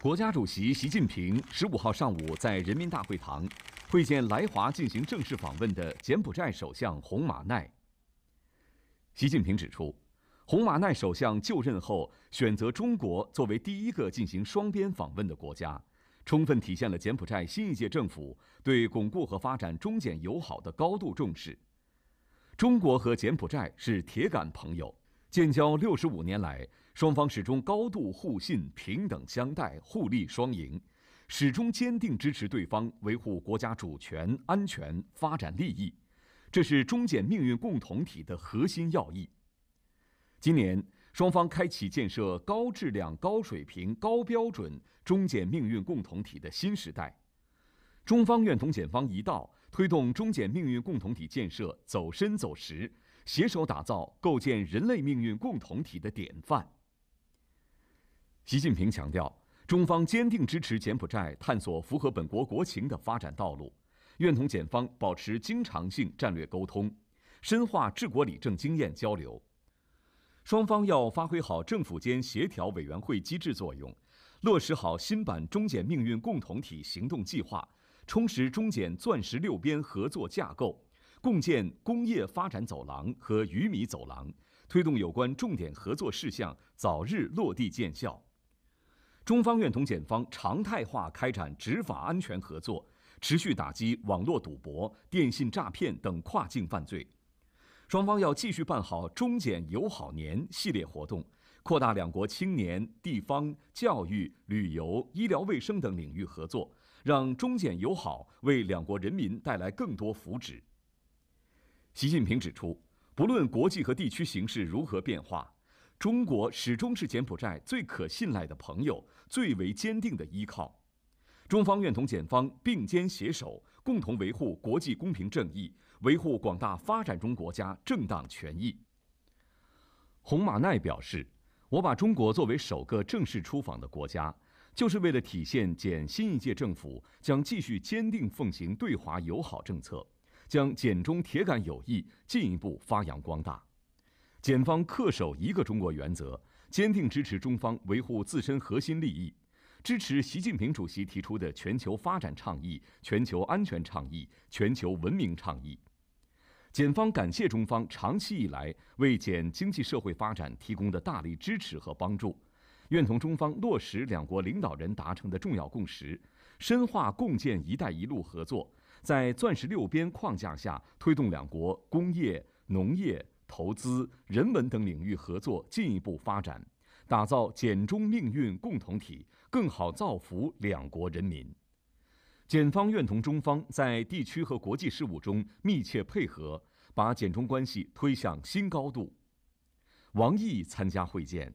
国家主席习近平十五号上午在人民大会堂会见来华进行正式访问的柬埔寨首相洪马奈。习近平指出，洪马奈首相就任后选择中国作为第一个进行双边访问的国家，充分体现了柬埔寨新一届政府对巩固和发展中柬友好的高度重视。中国和柬埔寨是铁杆朋友。建交六十五年来，双方始终高度互信、平等相待、互利双赢，始终坚定支持对方维护国家主权、安全、发展利益，这是中柬命运共同体的核心要义。今年，双方开启建设高质量、高水平、高标准中柬命运共同体的新时代，中方愿同柬方一道，推动中柬命运共同体建设走深走实。携手打造构建人类命运共同体的典范。习近平强调，中方坚定支持柬埔寨探索符合本国国情的发展道路，愿同柬方保持经常性战略沟通，深化治国理政经验交流。双方要发挥好政府间协调委员会机制作用，落实好新版中柬命运共同体行动计划，充实中柬钻石六边合作架构。共建工业发展走廊和鱼米走廊，推动有关重点合作事项早日落地见效。中方愿同柬方常态化开展执法安全合作，持续打击网络赌博、电信诈骗等跨境犯罪。双方要继续办好中柬友好年系列活动，扩大两国青年、地方、教育、旅游、医疗卫生等领域合作，让中柬友好为两国人民带来更多福祉。习近平指出，不论国际和地区形势如何变化，中国始终是柬埔寨最可信赖的朋友、最为坚定的依靠。中方愿同柬方并肩携手，共同维护国际公平正义，维护广大发展中国家正当权益。洪马奈表示：“我把中国作为首个正式出访的国家，就是为了体现柬新一届政府将继续坚定奉行对华友好政策。”将柬中铁杆友谊进一步发扬光大。柬方恪守一个中国原则，坚定支持中方维护自身核心利益，支持习近平主席提出的全球发展倡议、全球安全倡议、全球文明倡议。柬方感谢中方长期以来为柬经济社会发展提供的大力支持和帮助，愿同中方落实两国领导人达成的重要共识，深化共建“一带一路”合作。在钻石六边框架下，推动两国工业、农业、投资、人文等领域合作进一步发展，打造柬中命运共同体，更好造福两国人民。柬方愿同中方在地区和国际事务中密切配合，把柬中关系推向新高度。王毅参加会见。